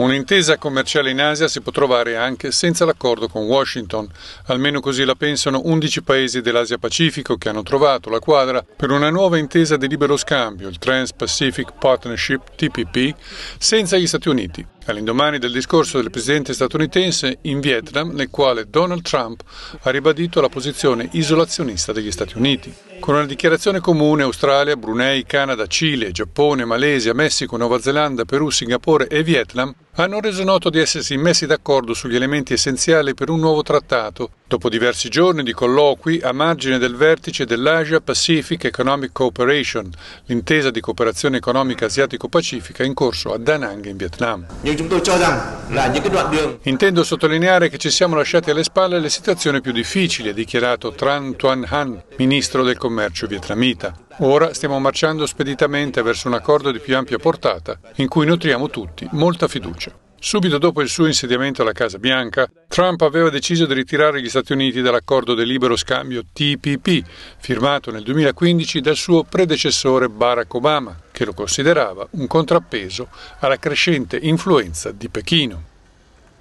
Un'intesa commerciale in Asia si può trovare anche senza l'accordo con Washington, almeno così la pensano 11 paesi dell'Asia Pacifico che hanno trovato la quadra per una nuova intesa di libero scambio, il Trans-Pacific Partnership TPP, senza gli Stati Uniti. All'indomani del discorso del presidente statunitense in Vietnam, nel quale Donald Trump ha ribadito la posizione isolazionista degli Stati Uniti. Con una dichiarazione comune, Australia, Brunei, Canada, Cile, Giappone, Malesia, Messico, Nuova Zelanda, Perù, Singapore e Vietnam hanno reso noto di essersi messi d'accordo sugli elementi essenziali per un nuovo trattato, dopo diversi giorni di colloqui a margine del vertice dell'Asia Pacific Economic Cooperation, l'intesa di cooperazione economica asiatico-pacifica in corso a Da Nang in Vietnam. Intendo sottolineare che ci siamo lasciati alle spalle le situazioni più difficili, ha dichiarato Tran Tuan Han, ministro del commercio vietnamita. Ora stiamo marciando speditamente verso un accordo di più ampia portata, in cui nutriamo tutti molta fiducia. Subito dopo il suo insediamento alla Casa Bianca, Trump aveva deciso di ritirare gli Stati Uniti dall'accordo di libero scambio TPP, firmato nel 2015 dal suo predecessore Barack Obama, che lo considerava un contrappeso alla crescente influenza di Pechino.